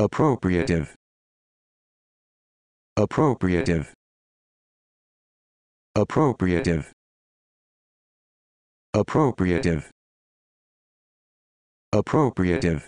appropriative appropriative appropriative appropriative appropriative